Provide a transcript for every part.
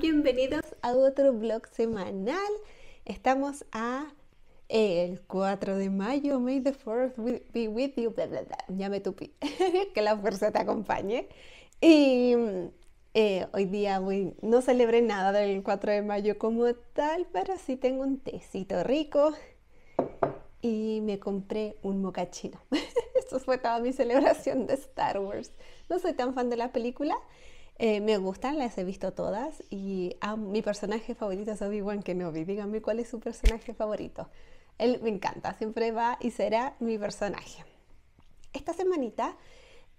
bienvenidos a otro blog semanal. Estamos a el 4 de mayo. May the 4th be with you. Bla, Ya me tupí. que la fuerza te acompañe. Y eh, hoy día voy, no celebré nada del 4 de mayo como tal, pero sí tengo un tecito rico y me compré un mocachino. Esto fue toda mi celebración de Star Wars. No soy tan fan de la película, eh, me gustan, las he visto todas y ah, mi personaje favorito es Obi-Wan Kenobi. Díganme cuál es su personaje favorito. Él me encanta, siempre va y será mi personaje. Esta semanita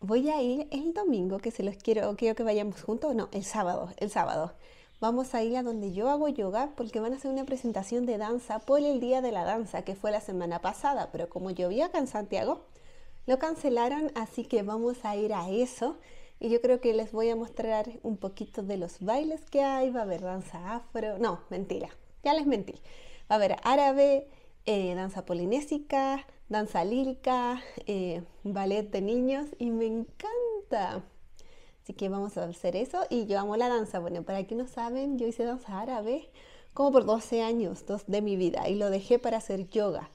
voy a ir el domingo, que se los quiero, quiero que vayamos juntos, no, el sábado, el sábado. Vamos a ir a donde yo hago yoga porque van a hacer una presentación de danza por el Día de la Danza, que fue la semana pasada, pero como llovía acá en Santiago, lo cancelaron, así que vamos a ir a eso y yo creo que les voy a mostrar un poquito de los bailes que hay. Va a haber danza afro, no, mentira, ya les mentí. Va a haber árabe, eh, danza polinésica, danza lírica, eh, ballet de niños y me encanta. Así que vamos a hacer eso y yo amo la danza. Bueno, para que no saben, yo hice danza árabe como por 12 años, dos de mi vida y lo dejé para hacer yoga.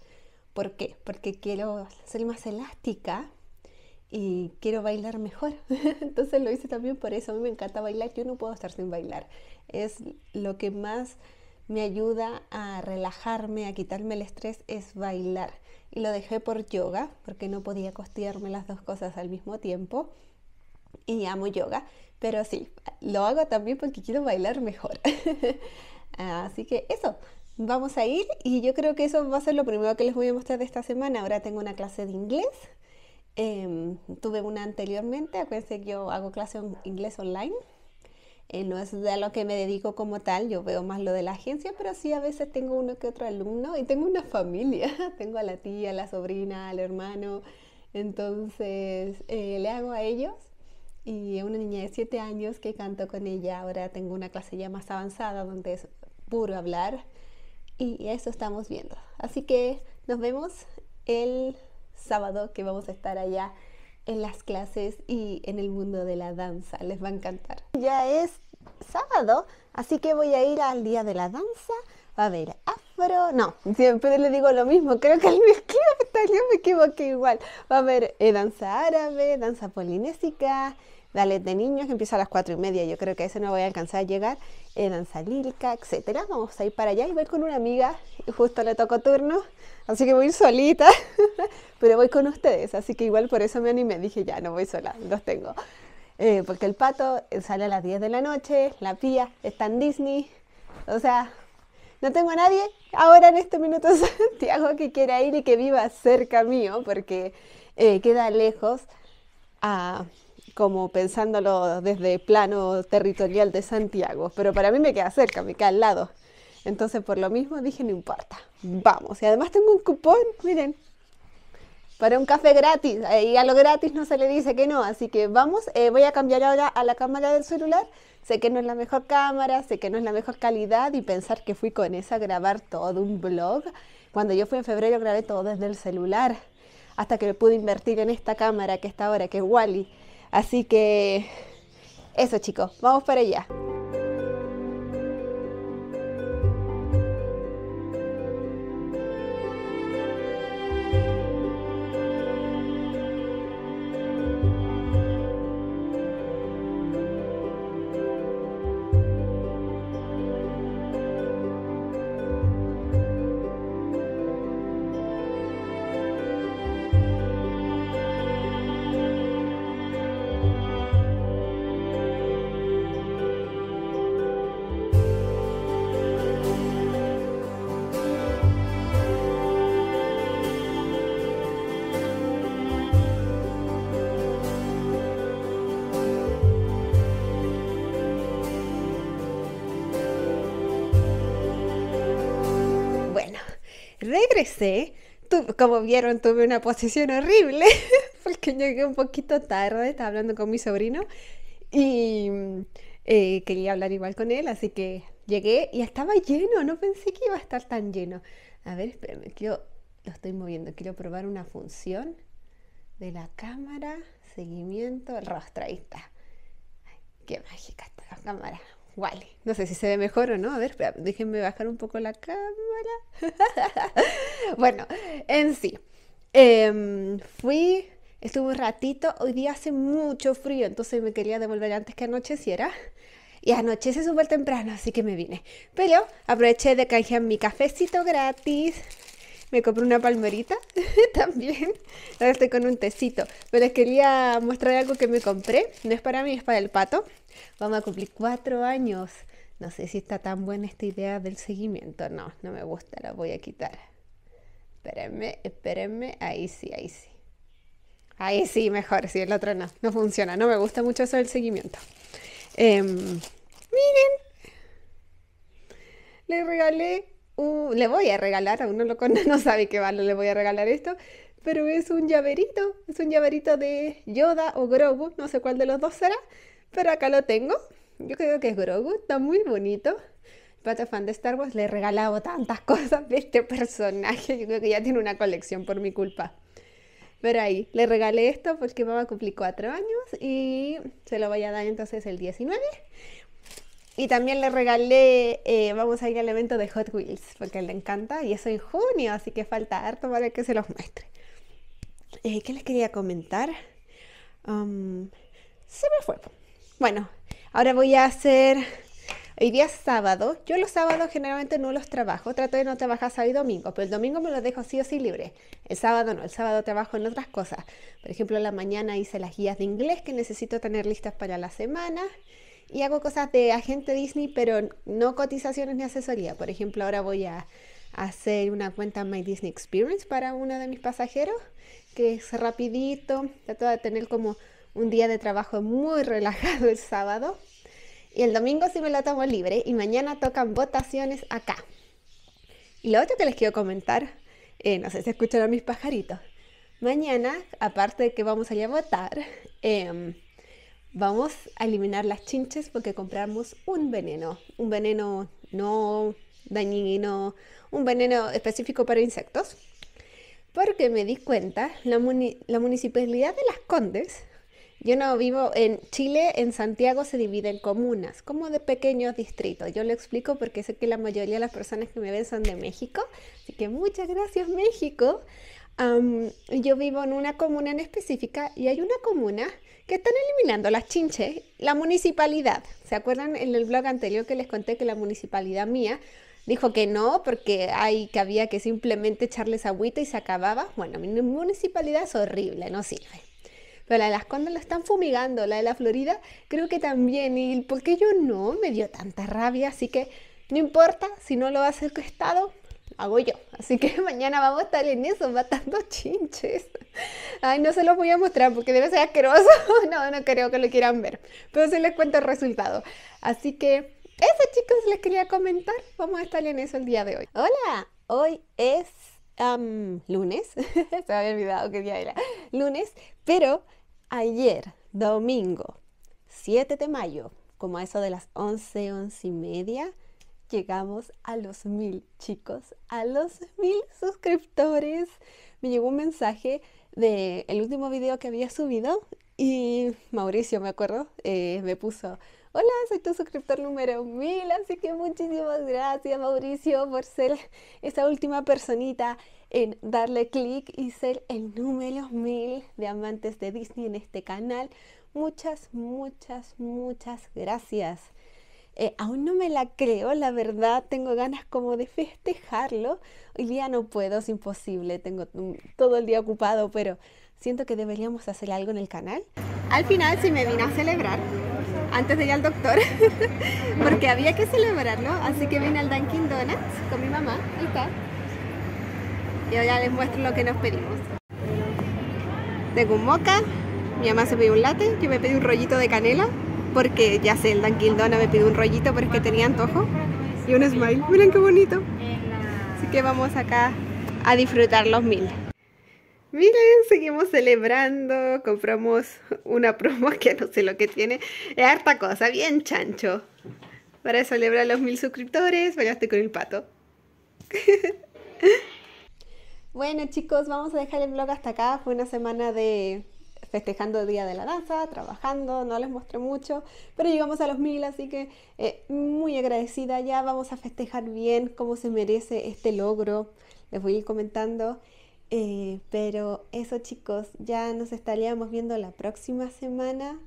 ¿Por qué? Porque quiero ser más elástica y quiero bailar mejor. Entonces lo hice también por eso. A mí me encanta bailar. Yo no puedo estar sin bailar. Es lo que más me ayuda a relajarme, a quitarme el estrés, es bailar. Y lo dejé por yoga, porque no podía costearme las dos cosas al mismo tiempo. Y amo yoga, pero sí, lo hago también porque quiero bailar mejor. Así que eso, vamos a ir y yo creo que eso va a ser lo primero que les voy a mostrar de esta semana. Ahora tengo una clase de inglés Em, tuve una anteriormente, acuérdense que yo hago clase en inglés online. Eh, no es de lo que me dedico como tal, yo veo más lo de la agencia, pero sí a veces tengo uno que otro alumno y tengo una familia, tengo a la tía, a la sobrina, al hermano, entonces eh, le hago a ellos y una niña de 7 años que canto con ella, ahora tengo una clase ya más avanzada donde es puro hablar y eso estamos viendo. Así que nos vemos el sábado que vamos a estar allá en las clases y en el mundo de la danza. Les va a encantar. Ya es sábado, así que voy a ir al día de la danza. Va a ver afro. No, siempre le digo lo mismo. Creo que el me equivoqué igual. Va a ver eh, danza árabe, danza polinésica. Dale, de niños empieza a las 4 y media. Yo creo que a ese no voy a alcanzar a llegar. En danza etcétera. Vamos a ir para allá y voy con una amiga y justo le tocó turno. Así que voy solita, pero voy con ustedes. Así que igual por eso me animé. Dije, ya, no voy sola, los tengo. Eh, porque el pato eh, sale a las 10 de la noche, la pía está en Disney. O sea, no tengo a nadie ahora en este minuto Santiago que quiera ir y que viva cerca mío, porque eh, queda lejos a como pensándolo desde plano territorial de Santiago, pero para mí me queda cerca, me queda al lado. Entonces, por lo mismo dije, no importa, vamos. Y además tengo un cupón, miren, para un café gratis. Y a lo gratis no se le dice que no, así que vamos. Eh, voy a cambiar ahora a la cámara del celular. Sé que no es la mejor cámara, sé que no es la mejor calidad y pensar que fui con esa a grabar todo un blog. Cuando yo fui en febrero grabé todo desde el celular hasta que me pude invertir en esta cámara que está ahora, que es Wally. Así que eso chicos, vamos para allá. estresé. como vieron, tuve una posición horrible porque llegué un poquito tarde, estaba hablando con mi sobrino y mm, eh, quería hablar igual con él, así que llegué y estaba lleno, no pensé que iba a estar tan lleno. A ver, espérame, quiero, lo estoy moviendo, quiero probar una función de la cámara, seguimiento, rostro, ahí está. qué mágica esta cámara. Wally. No sé si se ve mejor o no. A ver, déjenme bajar un poco la cámara. bueno, en sí. Em, fui, estuve un ratito. Hoy día hace mucho frío, entonces me quería devolver antes que anocheciera. Y anochece súper temprano, así que me vine. Pero aproveché de canjear mi cafecito gratis. Me compré una palmerita también. Ahora estoy con un tecito. Pero les quería mostrar algo que me compré. No es para mí, es para el pato. Vamos a cumplir cuatro años. No sé si está tan buena esta idea del seguimiento. No, no me gusta, la voy a quitar. Espérenme, espérenme. Ahí sí, ahí sí. Ahí sí, mejor. Sí, el otro no. No funciona. No me gusta mucho eso del seguimiento. Em, miren. Le regalé Uh, le voy a regalar, a uno loco no sabe qué vale, le voy a regalar esto, pero es un llaverito, es un llaverito de Yoda o Grogu, no sé cuál de los dos será, pero acá lo tengo. Yo creo que es Grogu, está muy bonito. Patafan fan de Star Wars, le he regalado tantas cosas de este personaje. Yo creo que ya tiene una colección por mi culpa. Pero ahí, le regalé esto porque mamá cumplí cuatro años y se lo voy a dar entonces el 19. Y también le regalé, eh, vamos a ir al evento de Hot Wheels, porque le encanta, y eso en junio, así que falta harto para que se los muestre. Eh, ¿Qué les quería comentar? Um, se me fue. Bueno, ahora voy a hacer... Hoy día es sábado. Yo los sábados generalmente no los trabajo. Trato de no trabajar sábado y domingo, pero el domingo me los dejo sí o sí libre. El sábado no. El sábado trabajo en otras cosas. Por ejemplo, la mañana hice las guías de inglés que necesito tener listas para la semana y hago cosas de agente Disney, pero no cotizaciones ni asesoría. Por ejemplo, ahora voy a hacer una cuenta My Disney Experience para uno de mis pasajeros, que es rapidito, trato de tener como un día de trabajo muy relajado el sábado. Y el domingo sí me lo tomo libre y mañana tocan votaciones acá. Y lo otro que les quiero comentar, eh, no sé si escucharon mis pajaritos. Mañana, aparte de que vamos a ir a votar, em, Vamos a eliminar las chinches porque compramos un veneno, un veneno no dañino, un veneno específico para insectos. Porque me di cuenta, la, municipalidad de Las Condes, yo no vivo en Chile, en Santiago se divide en comunas, como de pequeños distritos. Yo lo explico porque sé que la mayoría de las personas que me ven son de México, así que muchas gracias México. yo vivo en una comuna en específica y hay una comuna que están eliminando las chinches, la municipalidad. ¿Se acuerdan en el blog anterior que les conté que la municipalidad mía dijo que no, porque había que simplemente echarles agüita y se acababa? Bueno, mi municipalidad es horrible, no sirve. Pero la de las condas la están fumigando, la de la Florida creo que también, y por qué yo no, me dio tanta rabia, así que no importa si no lo hace el Estado, hago yo. Así que mañana vamos a estar en eso, matando chinches. Ay, no se los voy a mostrar porque debe ser asqueroso. No, no creo que lo quieran ver. Pero se les cuento el resultado. Así que eso, chicos, les quería comentar. Vamos a estar en eso el día de hoy. Hola, hoy es lunes. se había olvidado que día era. Lunes, pero ayer, domingo, 7 de mayo, como a eso de las 11, 11 y media llegamos a los mil, chicos, a los mil suscriptores. Me llegó un mensaje del el último video que había subido y Mauricio, me acuerdo, eh, me puso, hola, soy tu suscriptor número mil, así que muchísimas gracias Mauricio por ser esa última personita en darle clic y ser el número mil de amantes de Disney en este canal. Muchas, muchas, muchas gracias. Eh, aún no me la creo, la verdad, tengo ganas como de festejarlo. Hoy día no puedo, es imposible, tengo todo el día ocupado, pero siento que deberíamos hacer algo en el canal. Al final sí me vine a celebrar, antes de ir al doctor, porque había que celebrarlo, así que vine al Dunkin Donuts con mi mamá, y papá Y ahora les muestro lo que nos pedimos. Tengo un mocha, mi mamá se pidió un latte, yo me pedí un rollito de canela porque ya sé, el Dan Kildona me pidió un rollito, pero es que tenía antojo y un smile. Miren qué bonito. Así que vamos acá a disfrutar los mil. Miren, seguimos celebrando, compramos una promo que no sé lo que tiene. Es harta cosa, bien chancho. Para celebrar los mil suscriptores, Vayaste con el pato. bueno chicos, vamos a dejar el vlog hasta acá. Fue una semana de festejando el Día de la Danza, trabajando, no les mostré mucho, pero llegamos a los mil, así que eh, muy agradecida ya, vamos a festejar bien como se merece este logro, les voy a ir comentando. Eh, pero eso chicos, ya nos estaríamos viendo la próxima semana.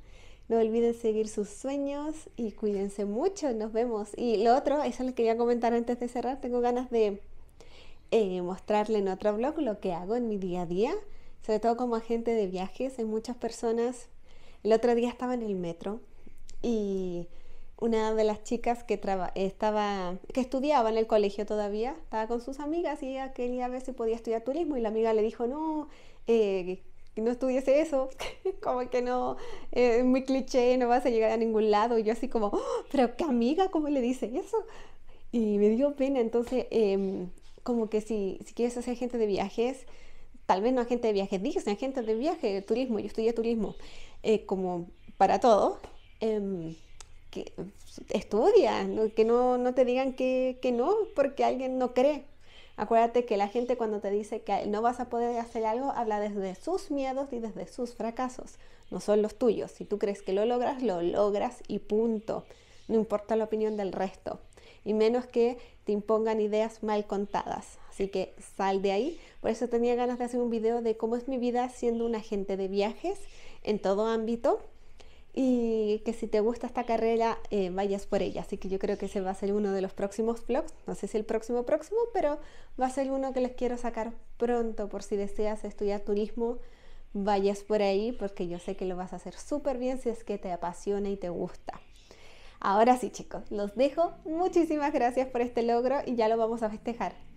No olviden seguir sus sueños y cuídense mucho, nos vemos. Y lo otro, eso les quería comentar antes de cerrar, tengo ganas de mostrarles eh, mostrarle en otro blog lo que hago en mi día a día sobre todo como agente de viajes, hay muchas personas. El otro día estaba en el metro y una de las chicas que, estaba, que estudiaba en el colegio todavía, estaba con sus amigas y ella quería ver si podía estudiar turismo y la amiga le dijo, no, eh, no estudiese eso, como que no, eh, es muy cliché, no vas a llegar a ningún lado. Y yo así como, oh, pero qué amiga, ¿cómo le dice eso? Y me dio pena, entonces, em, como que si, si quieres hacer agente de viajes, tal vez no agente de viajes, dije, gente de viaje, turismo, yo estudié turismo, eh, como para todo. Em, que estudia, que no, no, te digan que, que, no porque alguien no cree. Acuérdate que la gente cuando te dice que no vas a poder hacer algo, habla desde sus miedos y desde sus fracasos, no son los tuyos. Si tú crees que lo logras, lo logras y punto. No importa la opinión del resto y menos que te impongan ideas mal contadas. Así que sal de ahí. Por eso tenía ganas de hacer un video de cómo es mi vida siendo un agente de viajes en todo ámbito y que si te gusta esta carrera eh, vayas por ella. Así que yo creo que ese va a ser uno de los próximos vlogs. No sé si el próximo próximo, pero va a ser uno que les quiero sacar pronto por si deseas estudiar turismo. Vayas por ahí porque yo sé que lo vas a hacer súper bien si es que te apasiona y te gusta. Ahora sí, chicos, los dejo. Muchísimas gracias por este logro y ya lo vamos a festejar.